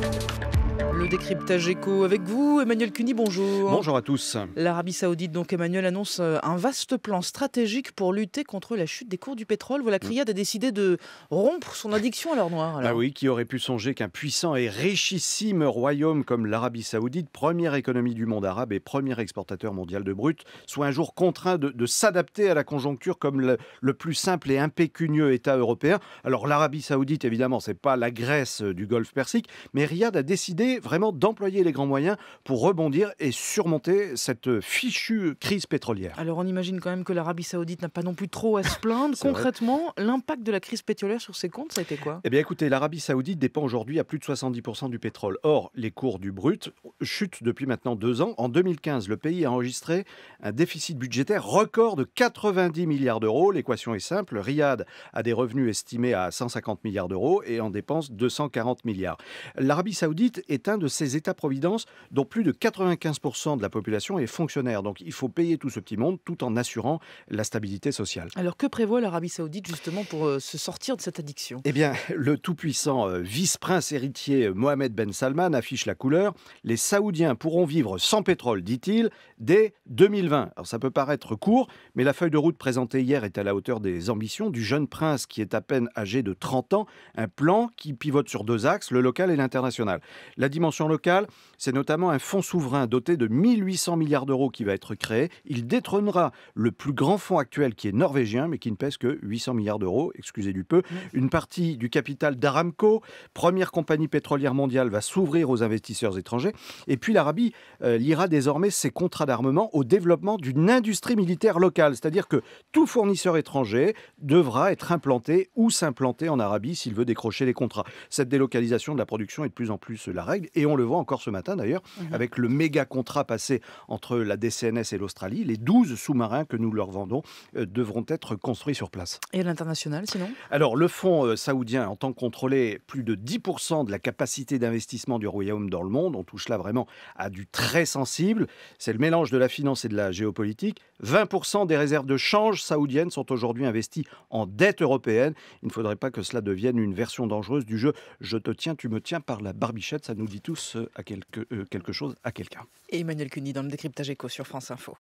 thank you Le décryptage éco avec vous, Emmanuel Cuny, bonjour. Bonjour à tous. L'Arabie Saoudite, donc Emmanuel, annonce euh, un vaste plan stratégique pour lutter contre la chute des cours du pétrole. Voilà, Riyad a décidé de rompre son addiction à l'or noir. Bah alors. oui, qui aurait pu songer qu'un puissant et richissime royaume comme l'Arabie Saoudite, première économie du monde arabe et premier exportateur mondial de brut, soit un jour contraint de, s'adapter à la conjoncture comme le, le plus simple et impécunieux État européen. Alors l'Arabie Saoudite, évidemment, c'est pas la Grèce du Golfe Persique, mais Riyad a décidé vraiment d'employer les grands moyens pour rebondir et surmonter cette fichue crise pétrolière. Alors on imagine quand même que l'Arabie saoudite n'a pas non plus trop à se plaindre. Concrètement, l'impact de la crise pétrolière sur ses comptes, ça a été quoi Eh bien écoutez, l'Arabie saoudite dépend aujourd'hui à plus de 70% du pétrole. Or, les cours du brut chutent depuis maintenant deux ans. En 2015, le pays a enregistré un déficit budgétaire record de 90 milliards d'euros. L'équation est simple. Riyad a des revenus estimés à 150 milliards d'euros et en dépense 240 milliards. L'Arabie saoudite est un de ces États-providence dont plus de 95% de la population est fonctionnaire. Donc il faut payer tout ce petit monde tout en assurant la stabilité sociale. Alors que prévoit l'Arabie saoudite justement pour euh, se sortir de cette addiction Eh bien, le tout-puissant euh, vice-prince héritier euh, Mohamed Ben Salman affiche la couleur. Les Saoudiens pourront vivre sans pétrole, dit-il, dès 2020. Alors ça peut paraître court, mais la feuille de route présentée hier est à la hauteur des ambitions du jeune prince qui est à peine âgé de 30 ans. Un plan qui pivote sur deux axes, le local et l'international. La locale, c'est notamment un fonds souverain doté de 1800 milliards d'euros qui va être créé. Il détrônera le plus grand fonds actuel qui est norvégien, mais qui ne pèse que 800 milliards d'euros, excusez du peu. Une partie du capital d'Aramco, première compagnie pétrolière mondiale, va s'ouvrir aux investisseurs étrangers. Et puis l'Arabie euh, liera désormais ses contrats d'armement au développement d'une industrie militaire locale. C'est-à-dire que tout fournisseur étranger devra être implanté ou s'implanter en Arabie s'il veut décrocher les contrats. Cette délocalisation de la production est de plus en plus la règle et on le voit encore ce matin d'ailleurs, mhm. avec le méga contrat passé entre la DCNS et l'Australie. Les 12 sous-marins que nous leur vendons euh, devront être construits sur place. Et à l'international sinon Alors le fonds euh, en saoudien entend contrôler plus de 10% de la capacité d'investissement du Royaume dans le monde. On touche là vraiment à du très sensible. C'est le mélange de la finance et de la géopolitique. 20% des réserves de change saoudiennes sont aujourd'hui investies en dette européenne. Il ne faudrait pas que cela devienne une version dangereuse du jeu Je te tiens, tu me tiens par la barbichette, ça nous dit tous euh, à quelque, euh, quelque chose à quelqu'un. Emmanuel Cuny dans le décryptage éco sur France Info.